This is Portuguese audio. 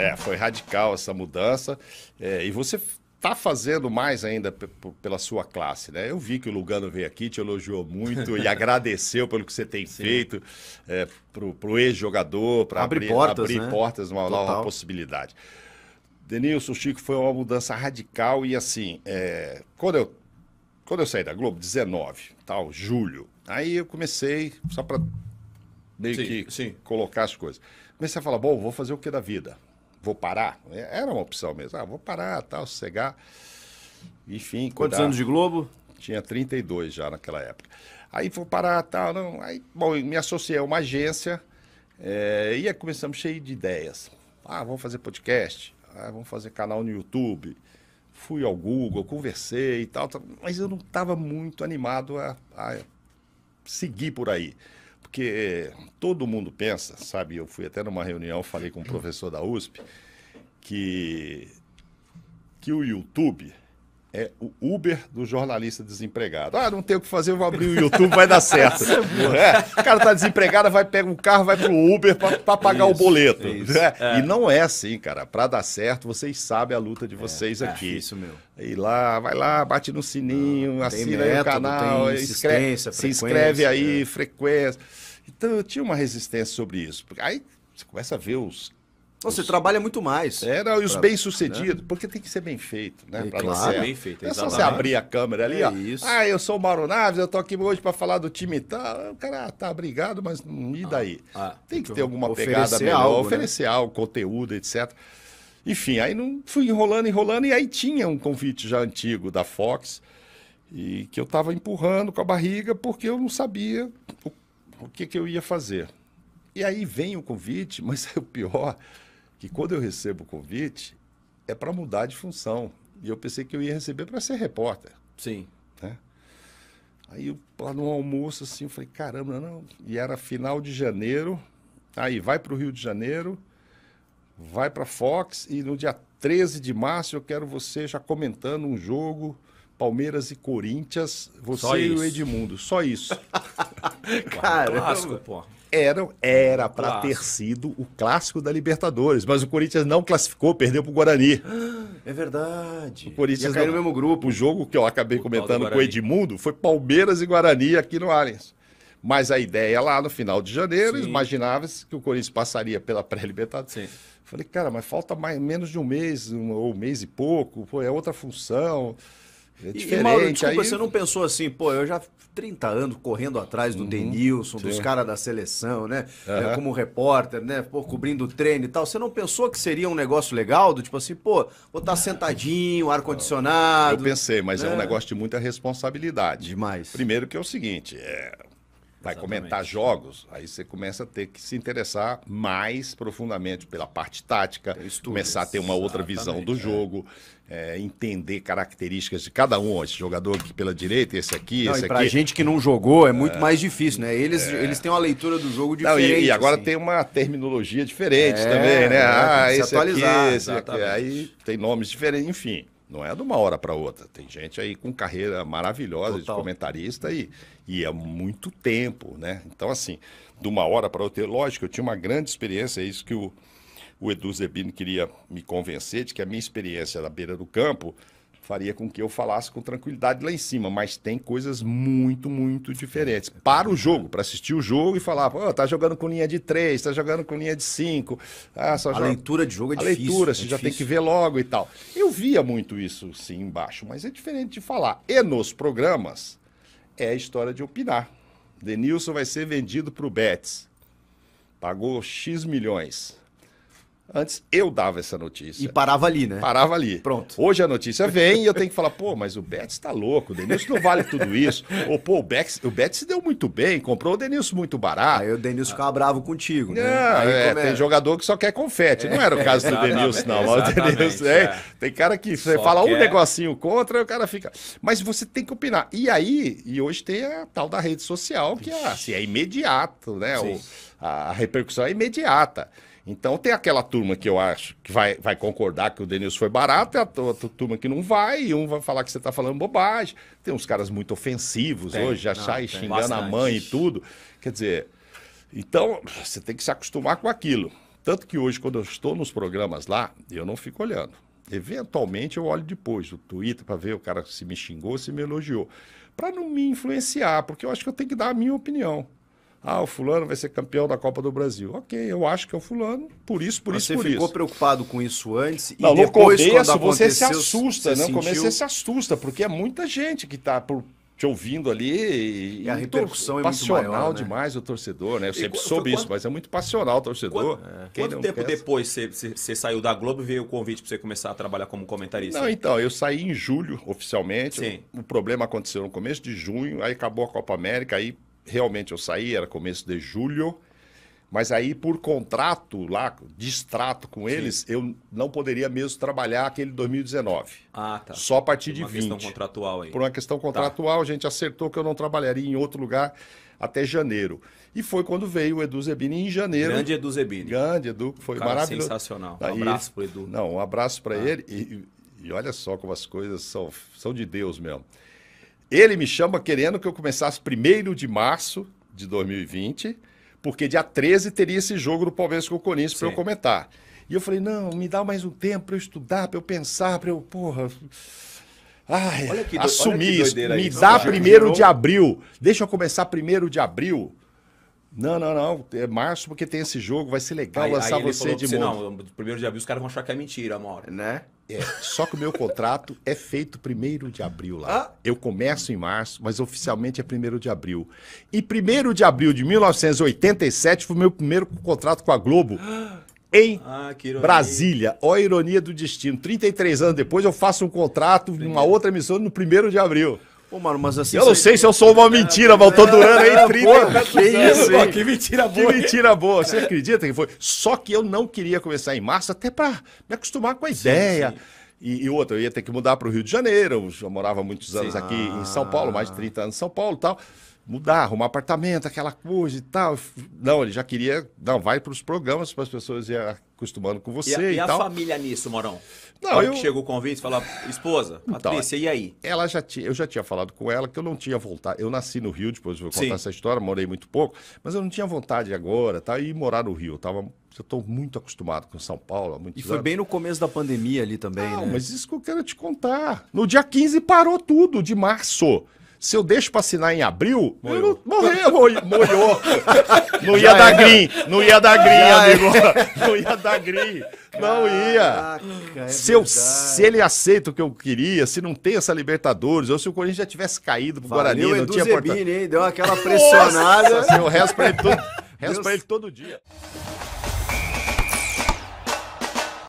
É, foi radical essa mudança. É, e você está fazendo mais ainda pela sua classe, né? Eu vi que o Lugano veio aqui, te elogiou muito e agradeceu pelo que você tem Sim. feito é, para o ex-jogador, para abrir, abrir portas, abrir né? portas uma Total. nova possibilidade. Denilson, Chico, foi uma mudança radical e assim, é, quando, eu, quando eu saí da Globo, 19, tal, julho, aí eu comecei, só para meio sim, que sim. colocar as coisas, comecei a falar, bom, vou fazer o que da vida? vou parar. É, era uma opção mesmo. Ah, vou parar, tal, sossegar. Enfim. Quantos cuidar. anos de Globo? Tinha 32 já naquela época. Aí vou parar, tal, não. Aí, bom, me associei a uma agência é, e aí começamos cheio de ideias. Ah, vamos fazer podcast. Ah, vamos fazer canal no YouTube. Fui ao Google, conversei e tal, tal mas eu não estava muito animado a, a seguir por aí porque todo mundo pensa, sabe? Eu fui até numa reunião, falei com um professor da USP, que, que o YouTube é o Uber do jornalista desempregado. Ah, não tem o que fazer, vou abrir o YouTube, vai dar certo. É, é, o cara tá desempregado, vai pega um carro, vai pro Uber para pagar isso, o boleto. Né? É. E não é assim, cara. Para dar certo, vocês sabem a luta de é, vocês é, aqui. É isso meu. E lá, vai lá, bate no sininho, não, assina método, o canal, se inscreve aí, é. frequência. Então eu tinha uma resistência sobre isso. Aí você começa a ver os você os... trabalha muito mais. É, não, e os pra... bem-sucedidos, né? porque tem que ser bem feito, né? É, pra claro, você, bem é feito, é só você abrir a câmera ali, é ó. Isso. Ah, eu sou o Mauro Naves, eu tô aqui hoje para falar do time e tá? tal. O cara, ah, tá, obrigado, mas e ah, daí? Ah, ah, tem que ter alguma pegada melhor, né? algo, né? oferecer algo, conteúdo, etc. Enfim, aí não fui enrolando, enrolando, e aí tinha um convite já antigo da Fox, e que eu tava empurrando com a barriga, porque eu não sabia o, o que, que eu ia fazer. E aí vem o convite, mas é o pior que quando eu recebo o convite, é para mudar de função. E eu pensei que eu ia receber para ser repórter. Sim. Né? Aí, eu, lá no almoço, assim, eu falei, caramba, não. E era final de janeiro. Aí, vai para o Rio de Janeiro, vai para Fox, e no dia 13 de março eu quero você já comentando um jogo Palmeiras e Corinthians, você e o Edmundo, só isso. Cara, pô. Era, era para ter sido o clássico da Libertadores, mas o Corinthians não classificou, perdeu para o Guarani. É verdade. O Corinthians não... no mesmo grupo. O jogo que eu acabei o comentando com o Edmundo foi Palmeiras e Guarani aqui no Allianz. Mas a ideia é lá no final de janeiro, imaginava-se que o Corinthians passaria pela pré-libertadores. Falei, cara, mas falta mais, menos de um mês, um, ou um mês e pouco, pô, é outra função. É diferente. E, Mauro, desculpa, aí... você não pensou assim, pô, eu já 30 anos correndo atrás do uhum, Denilson, dos caras da seleção, né? Uhum. É, como repórter, né? Pô, cobrindo o treino e tal. Você não pensou que seria um negócio legal? Do tipo assim, pô, vou estar tá sentadinho, ar-condicionado. Eu pensei, mas né? é um né? negócio de muita responsabilidade. Demais. Primeiro que é o seguinte, é, vai comentar jogos, aí você começa a ter que se interessar mais profundamente pela parte tática, começar a ter uma outra visão do é. jogo, é. É, entender características de cada um, esse jogador aqui pela direita, esse aqui, não, esse e pra aqui. gente que não jogou é muito é, mais difícil, né? Eles, é. eles têm uma leitura do jogo diferente. Não, e, e, agora assim. tem uma terminologia diferente é, também, né? ah, esse aqui, esse aqui, aí tem nomes diferentes, enfim. Não é de uma hora para outra. Tem gente aí com carreira maravilhosa Total. de comentarista e, e é muito tempo, né? Então, assim, de uma hora para outra. Lógico, eu tinha uma grande experiência, é isso que o, o Edu Zebino queria me convencer, de que a minha experiência na beira do campo faria com que eu falasse com tranquilidade lá em cima, mas tem coisas muito, muito diferentes. Para o jogo, para assistir o jogo e falar, pô, tá jogando com linha de 3, tá jogando com linha de 5. Ah, a joga... leitura de jogo é a difícil. A leitura, é você difícil. já tem que ver logo e tal. Eu via muito isso, sim, embaixo, mas é diferente de falar. E nos programas, é a história de opinar. Denilson vai ser vendido para o Betis. Pagou X milhões. Antes eu dava essa notícia. E parava ali, né? Parava ali. Pronto. Hoje a notícia vem e eu tenho que falar, pô, mas o Betis tá louco, o Denilson não vale tudo isso. Ou, pô, o Betis, o Betis deu muito bem, comprou o Denilson muito barato. Aí o Denilson ficava bravo contigo, né? Não, é, tem jogador que só quer confete. É, não era o é, caso do Denilson, não. O Denilson, é, Tem cara que você só fala quer. um negocinho contra, o cara fica. Mas você tem que opinar. E aí, e hoje tem a tal da rede social, que é, assim, é imediato, né? O, a repercussão é imediata. Então tem aquela turma que eu acho que vai, vai concordar que o Denilson foi barato, e a outra turma que não vai, e um vai falar que você está falando bobagem. Tem uns caras muito ofensivos tem, hoje, já e xingando bastante. a mãe e tudo. Quer dizer, então você tem que se acostumar com aquilo. Tanto que hoje, quando eu estou nos programas lá, eu não fico olhando. Eventualmente eu olho depois do Twitter para ver o cara se me xingou, se me elogiou. Para não me influenciar, porque eu acho que eu tenho que dar a minha opinião. Ah, o fulano vai ser campeão da Copa do Brasil. Ok, eu acho que é o fulano, por isso, por Mas isso, por isso. Você ficou preocupado com isso antes não, e no depois, começo, você se assusta, você né? No sentiu... você se assusta, porque é muita gente que está por, te ouvindo ali. E, e a repercussão é passional muito maior, né? demais o torcedor, né? Eu sempre soube isso, mas é muito passional o torcedor. Quando, é. Quanto tempo depois você, saiu da Globo e veio o convite para você começar a trabalhar como comentarista? Não, então, eu saí em julho oficialmente. Sim. O problema aconteceu no começo de junho, aí acabou a Copa América, aí realmente eu saí, era começo de julho. Mas aí, por contrato lá, distrato com Sim. eles, eu não poderia mesmo trabalhar aquele 2019. Ah, tá. Só a partir de 20. Por uma questão contratual aí. Por uma questão tá. contratual, tá. a gente acertou que eu não trabalharia em outro lugar até janeiro. E foi quando veio o Edu Zebini em janeiro. Grande Edu Zebini. Grande Edu, foi Cara, maravilhoso. Sensacional. Um abraço para Edu. Não, um abraço para ah. Tá. ele. E, e olha só como as coisas são, são de Deus mesmo. Ele me chama querendo que eu começasse 1 de março de 2020, porque dia 13 teria esse jogo do Palmeiras com o Corinthians para eu comentar. E eu falei, não, me dá mais um tempo para eu estudar, para eu pensar, para eu, porra... Ai, assumir isso. Me dá primeiro de abril. Deixa eu começar primeiro de abril. Não, não, não. É março porque tem esse jogo, vai ser legal aí, lançar aí você de novo. Não, primeiro de abril os caras vão achar que é mentira, amor. Né? É, só que o meu contrato é feito primeiro de abril lá. Ah? Eu começo em março, mas oficialmente é primeiro de abril. E primeiro de abril de 1987 foi o meu primeiro contrato com a Globo. Em ah, Brasília, ó a ironia do destino. 33 anos depois eu faço um contrato numa outra emissora no primeiro de abril. Pô, mano, mas assim. Eu não sei se eu sou uma mentira, voltando do ano aí, 30 que isso, hein? Que mentira boa. Que mentira boa. Você acredita que foi? Só que eu não queria começar em março, até para me acostumar com a ideia. Sim, sim. E, e outra, eu ia ter que mudar para o Rio de Janeiro. Eu já morava muitos anos sim. aqui em São Paulo, mais de 30 ah. anos em São Paulo e tal mudar, arrumar apartamento, aquela coisa e tal. Não, ele já queria. Não, vai para os programas para as pessoas irem acostumando com você. E, a, e, e a tal. família nisso, Morão? Não, eu... chegou o convite, falar, esposa, então, Patrícia, então, e aí? Ela já tinha, eu já tinha falado com ela que eu não tinha vontade. Eu nasci no Rio, depois vou contar Sim. essa história, morei muito pouco, mas eu não tinha vontade agora, tá? E morar no Rio. Eu tava. Eu estou muito acostumado com São Paulo há E foi anos. bem no começo da pandemia ali também, não, ah, né? mas isso que eu quero te contar. No dia 15 parou tudo, de março. Se eu deixo para assinar em abril, morreu. morreu, molhou. Não ia dar green, não ia dar green, amigo. Não ia dar é green. Não ia. se, eu, se ele aceita o que eu queria, se não tem essa Libertadores, ou se o Corinthians já tivesse caído pro Valeu, Guarani, não Edu tinha Zebini, nem Deu aquela pressionada. Nossa, assim, eu pra ele todo, rezo pra ele todo dia.